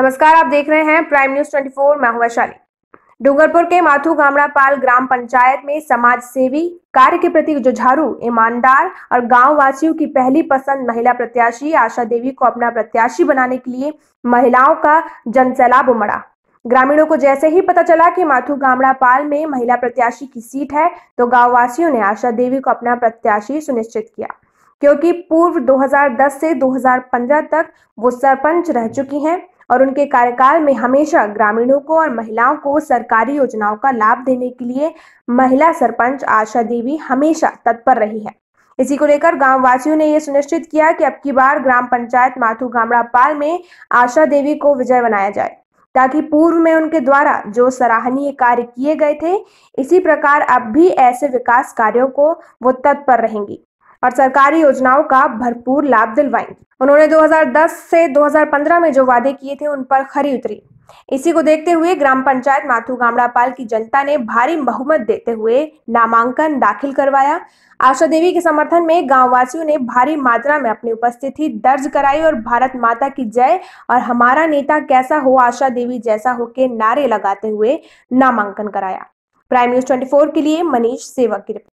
नमस्कार आप देख रहे हैं प्राइम न्यूज 24 मैं हूं वैशाली डूंगरपुर के माथु गामड़ापाल ग्राम पंचायत में समाज सेवी कार्य के प्रति जुझारू ईमानदार और गांववासियों वासियों की पहली पसंद महिला प्रत्याशी आशा देवी को अपना प्रत्याशी बनाने के लिए महिलाओं का जनसैलाब उमड़ा ग्रामीणों को जैसे ही पता चला कि माथु गामड़ापाल में महिला प्रत्याशी की सीट है तो गाँव वासियों ने आशा देवी को अपना प्रत्याशी सुनिश्चित किया क्योंकि पूर्व 2010 से 2015 तक वो सरपंच रह चुकी हैं और उनके कार्यकाल में हमेशा ग्रामीणों को और महिलाओं को सरकारी योजनाओं का लाभ देने के लिए महिला सरपंच आशा देवी हमेशा तत्पर रही है इसी को लेकर गांव वासियों ने यह सुनिश्चित किया कि अब की बार ग्राम पंचायत माथु गामड़ा पाल में आशा देवी को विजय बनाया जाए ताकि पूर्व में उनके द्वारा जो सराहनीय कार्य किए गए थे इसी प्रकार अब भी ऐसे विकास कार्यों को वो तत्पर रहेंगी और सरकारी योजनाओं का भरपूर लाभ दिलवाएंगी उन्होंने 2010 से 2015 में जो वादे किए थे उन पर खरी उतरी इसी को देखते हुए ग्राम पंचायत माथु गामड़ापाल की जनता ने भारी बहुमत देते हुए नामांकन दाखिल करवाया आशा देवी के समर्थन में गांववासियों ने भारी मात्रा में अपनी उपस्थिति दर्ज कराई और भारत माता की जय और हमारा नेता कैसा हो आशा देवी जैसा हो के नारे लगाते हुए नामांकन कराया प्राइम न्यूज ट्वेंटी के लिए मनीष सेवक की रिपोर्ट